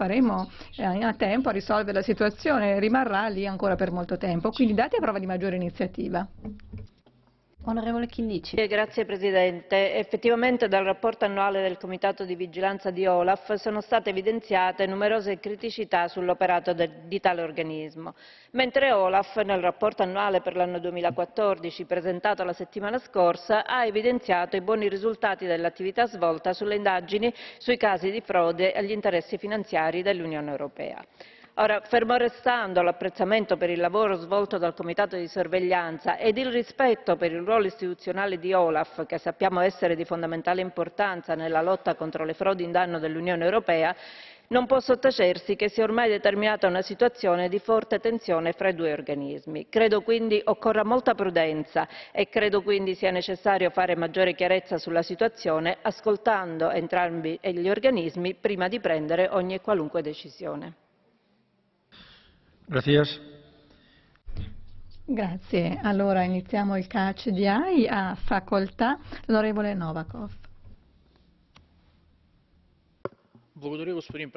faremo eh, a tempo a risolvere la situazione, rimarrà lì ancora per molto tempo. Quindi date a prova di maggiore iniziativa. Onorevole Chinnici. Eh, grazie Presidente. Effettivamente dal rapporto annuale del Comitato di Vigilanza di Olaf sono state evidenziate numerose criticità sull'operato di tale organismo, mentre Olaf nel rapporto annuale per l'anno 2014 presentato la settimana scorsa ha evidenziato i buoni risultati dell'attività svolta sulle indagini sui casi di frode agli interessi finanziari dell'Unione Europea. Ora, fermo restando l'apprezzamento per il lavoro svolto dal Comitato di sorveglianza ed il rispetto per il ruolo istituzionale di Olaf, che sappiamo essere di fondamentale importanza nella lotta contro le frodi in danno dell'Unione Europea, non può sottacersi che si è ormai determinata una situazione di forte tensione fra i due organismi. Credo quindi occorra molta prudenza e credo quindi sia necessario fare maggiore chiarezza sulla situazione ascoltando entrambi gli organismi prima di prendere ogni e qualunque decisione. Gracias. Grazie. Allora iniziamo il catch di AI a facoltà l'onorevole Novakov. Благодаря, господин